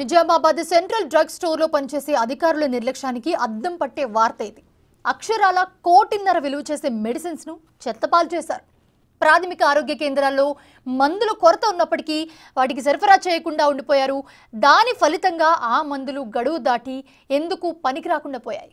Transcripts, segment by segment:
Nizamabad central drug స్టోర్లో పనిచేసే అధికారుల నిర్లక్ష్యానికి అద్దం పట్టే వార్త ఇది అక్షరాల కోటిన్నర విలువ చేసే మెడిసిన్స్ను చెత్తపాలు చేశారు ప్రాథమిక ఆరోగ్య కేంద్రాల్లో మందులు కొరత ఉన్నప్పటికీ వాటికి సరఫరా చేయకుండా ఉండిపోయారు దాని ఫలితంగా ఆ మందులు గడువు దాటి ఎందుకు పనికి రాకుండా పోయాయి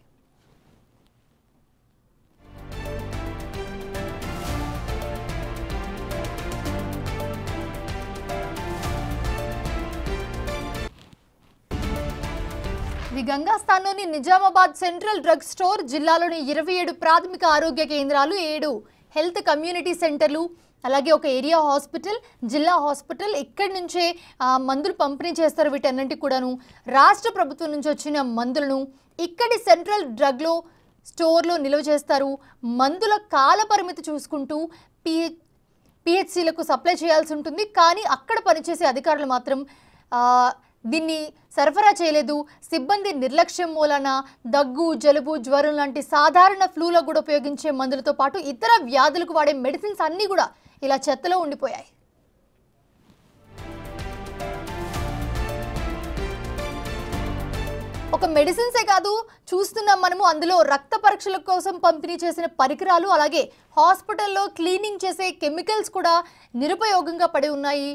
ఇది గంగాస్థాన్లోని నిజామాబాద్ సెంట్రల్ డ్రగ్ స్టోర్ జిల్లాలోని ఇరవై ఏడు ప్రాథమిక ఆరోగ్య కేంద్రాలు ఏడు హెల్త్ కమ్యూనిటీ సెంటర్లు అలాగే ఒక ఏరియా హాస్పిటల్ జిల్లా హాస్పిటల్ ఇక్కడి నుంచే మందులు పంపిణీ చేస్తారు వీటన్నింటి కూడాను రాష్ట్ర ప్రభుత్వం నుంచి వచ్చిన మందులను ఇక్కడి సెంట్రల్ డ్రగ్లో స్టోర్లో నిల్వ చేస్తారు మందుల కాల పరిమితి చూసుకుంటూ పిహెచ్ పిహెచ్సిలకు సప్లై చేయాల్సి ఉంటుంది కానీ అక్కడ పనిచేసే అధికారులు మాత్రం దీన్ని సరఫరా చేయలేదు సిబ్బంది నిర్లక్ష్యం మూలన దగ్గు జలుబు జ్వరం లాంటి సాధారణ ఫ్లూలో కూడా ఉపయోగించే మందులతో పాటు ఇతర వ్యాధులకు వాడే మెడిసిన్స్ అన్నీ కూడా ఇలా చెత్తలో ఉండిపోయాయి ఒక మెడిసిన్సే కాదు చూస్తున్నాం మనము అందులో రక్త పరీక్షల కోసం పంపిణీ చేసిన పరికరాలు అలాగే హాస్పిటల్లో క్లీనింగ్ చేసే కెమికల్స్ కూడా నిరుపయోగంగా పడి ఉన్నాయి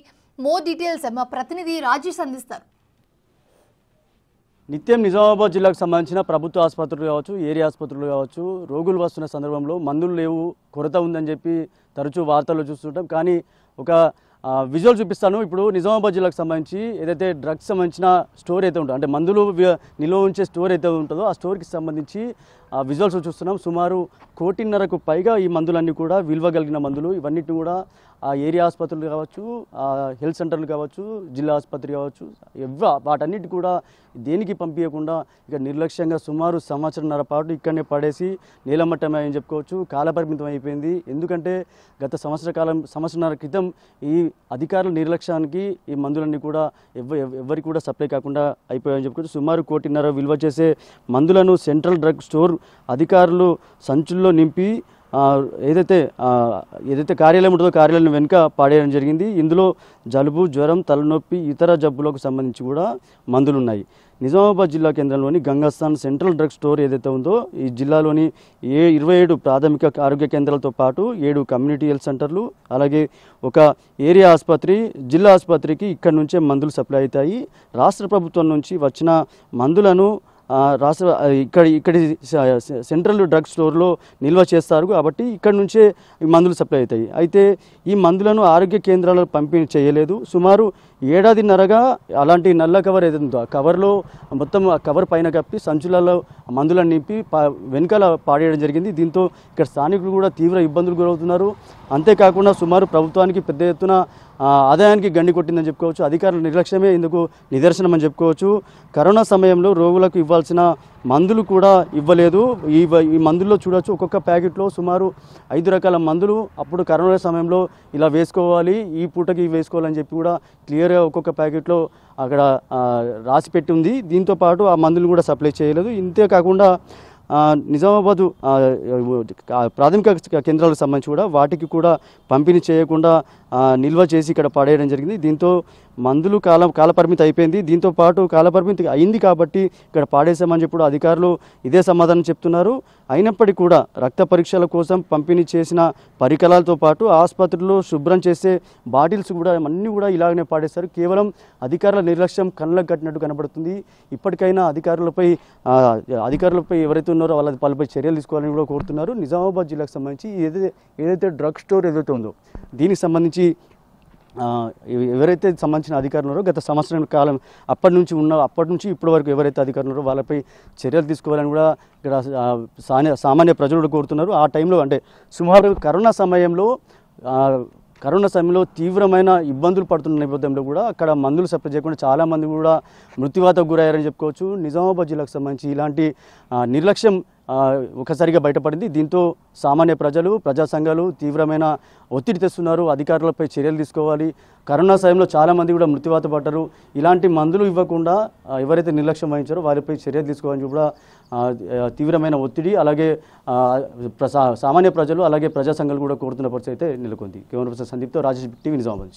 మోర్ డీటెయిల్స్ మా ప్రతినిధి రాజేష్ అందిస్తారు నిత్యం నిజామాబాద్ జిల్లాకు సంబంధించిన ప్రభుత్వ ఆసుపత్రులు కావచ్చు ఏరియా ఆసుపత్రులు కావచ్చు రోగులు వస్తున్న సందర్భంలో మందులు లేవు కొరత ఉందని చెప్పి తరచూ వార్తల్లో చూస్తుంటాం కానీ ఒక విజువల్ చూపిస్తాను ఇప్పుడు నిజామాబాద్ జిల్లాకు సంబంధించి ఏదైతే డ్రగ్స్ సంబంధించిన స్టోర్ అయితే ఉంటుందో అంటే మందులు నిల్వ ఉంచే స్టోర్ అయితే ఉంటుందో ఆ స్టోర్కి సంబంధించి విజువల్స్ చూస్తున్నాం సుమారు కోటిన్నరకు పైగా ఈ మందులన్నీ కూడా విలువగలిగిన మందులు ఇవన్నిటిని కూడా ఆ ఏరియా ఆసుపత్రులు కావచ్చు హెల్త్ సెంటర్లు కావచ్చు జిల్లా ఆసుపత్రి కావచ్చు ఎవ్వ వాటన్నిటి కూడా దేనికి పంపించకుండా ఇక నిర్లక్ష్యంగా సుమారు సంవత్సరంన్నర పాటు ఇక్కడనే పడేసి నీలమట్టమే అని చెప్పుకోవచ్చు కాలపరిమితం అయిపోయింది ఎందుకంటే గత సంవత్సర కాలం సంవత్సరంన్నర క్రితం ఈ అధికారుల నిర్లక్ష్యానికి ఈ మందులన్నీ కూడా ఎవ ఎవరికి కూడా సప్లై కాకుండా అయిపోయాయని చెప్పుకోవచ్చు సుమారు కోటిన్నర విలువ చేసే మందులను సెంట్రల్ డ్రగ్ స్టోర్ అధికారులు సంచుల్లో నింపి ఏదైతే ఏదైతే కార్యాలయం ఉంటుందో కార్యాలయం వెనుక పాడేయడం జరిగింది ఇందులో జలుబు జ్వరం తలనొప్పి ఇతర జబ్బులకు సంబంధించి కూడా మందులు ఉన్నాయి నిజామాబాద్ జిల్లా కేంద్రంలోని గంగాస్థాన్ సెంట్రల్ డ్రగ్ స్టోర్ ఏదైతే ఉందో ఈ జిల్లాలోని ఏ ఇరవై ఏడు ప్రాథమిక ఆరోగ్య కేంద్రాలతో పాటు ఏడు కమ్యూనిటీ హెల్త్ సెంటర్లు అలాగే ఒక ఏరియా ఆసుపత్రి జిల్లా ఆసుపత్రికి ఇక్కడ నుంచే మందులు సప్లై అవుతాయి రాష్ట్ర ప్రభుత్వం నుంచి వచ్చిన మందులను రాష్ట్ర ఇక్కడ ఇక్కడి సెంట్రల్ డ్రగ్ స్టోర్లో నిల్వ చేస్తారు కాబట్టి ఇక్కడ నుంచే మందులు సప్లై అవుతాయి అయితే ఈ మందులను ఆరోగ్య కేంద్రాలకు పంపిణీ చేయలేదు సుమారు ఏడాదిన్నరగా అలాంటి నల్ల కవర్ ఏదైందో ఆ కవర్లో మొత్తం ఆ కవర్ పైన కప్పి సంచులలో మందులను నింపి వెనకాల పాడేయడం జరిగింది దీంతో ఇక్కడ స్థానికులు కూడా తీవ్ర ఇబ్బందులు గురవుతున్నారు అంతేకాకుండా సుమారు ప్రభుత్వానికి పెద్ద ఎత్తున ఆదాయానికి గండి కొట్టిందని చెప్పుకోవచ్చు అధికారుల నిర్లక్ష్యమే ఇందుకు నిదర్శనం అని చెప్పుకోవచ్చు కరోనా సమయంలో రోగులకు ఇవ్వాల్సిన మందులు కూడా ఇవ్వలేదు ఈ ఈ మందుల్లో చూడవచ్చు ఒక్కొక్క ప్యాకెట్లో సుమారు ఐదు రకాల మందులు అప్పుడు కరోనా సమయంలో ఇలా వేసుకోవాలి ఈ పూటకి వేసుకోవాలని చెప్పి కూడా క్లియర్గా ఒక్కొక్క ప్యాకెట్లో అక్కడ రాసి పెట్టి ఉంది దీంతోపాటు ఆ మందులు కూడా సప్లై చేయలేదు ఇంతే కాకుండా నిజామాబాదు ప్రాథమిక కేంద్రాలకు సంబంధించి కూడా వాటికి కూడా పంపిణీ చేయకుండా నిల్వ చేసి ఇక్కడ పడేయడం జరిగింది దీంతో మందులు కాల కాలపరిమితి అయిపోయింది దీంతో పాటు కాలపరిమితి అయింది కాబట్టి ఇక్కడ పాడేశామని చెప్పుడు అధికారులు ఇదే సమాధానం చెప్తున్నారు అయినప్పటికీ కూడా రక్త పరీక్షల కోసం పంపిణీ చేసిన పరికరాలతో పాటు ఆసుపత్రుల్లో శుభ్రం చేసే బాటిల్స్ కూడా అన్నీ కూడా ఇలాగనే పాడేశారు కేవలం అధికారుల నిర్లక్ష్యం కళ్ళకు కట్టినట్టు కనబడుతుంది ఇప్పటికైనా అధికారులపై అధికారులపై ఎవరైతే ఉన్నారో వాళ్ళ వాళ్ళపై చర్యలు తీసుకోవాలని కూడా కోరుతున్నారు నిజామాబాద్ జిల్లాకు సంబంధించి ఏదైతే ఏదైతే డ్రగ్ స్టోర్ ఏదైతే ఉందో దీనికి సంబంధించి ఎవరైతే సంబంధించిన అధికారులు ఉన్నారో గత సంవత్సరం కాలం అప్పటి నుంచి ఉన్న అప్పటి నుంచి ఇప్పటి వరకు ఎవరైతే అధికారులు ఉన్నారో వాళ్ళపై చర్యలు తీసుకోవాలని కూడా ఇక్కడ సామాన్య ప్రజలు కోరుతున్నారు ఆ టైంలో అంటే సుమారు కరోనా సమయంలో కరోనా సమయంలో తీవ్రమైన ఇబ్బందులు పడుతున్న నేపథ్యంలో కూడా అక్కడ మందులు సప్లై చేయకుండా చాలామంది కూడా మృత్యువాతకు గురయ్యారని చెప్పుకోవచ్చు నిజామాబాద్ జిల్లాకు సంబంధించి ఇలాంటి నిర్లక్ష్యం ఒకసారిగా బయటపడింది దీంతో సామాన్య ప్రజలు ప్రజా సంఘాలు తీవ్రమైన ఒత్తిడి తెస్తున్నారు అధికారులపై చర్యలు తీసుకోవాలి కరోనా సమయంలో చాలామంది కూడా మృత్యువాత పడ్డారు ఇలాంటి మందులు ఇవ్వకుండా ఎవరైతే నిర్లక్ష్యం వహించారో వారిపై చర్యలు తీసుకోవాలని కూడా తీవ్రమైన ఒత్తిడి అలాగే సామాన్య ప్రజలు అలాగే ప్రజా సంఘాలు కూడా కోరుతున్న పరిస్థితి అయితే నెలకొంది కేవలం సందీప్తో రాజేష్ టీవీ నిజామాబాద్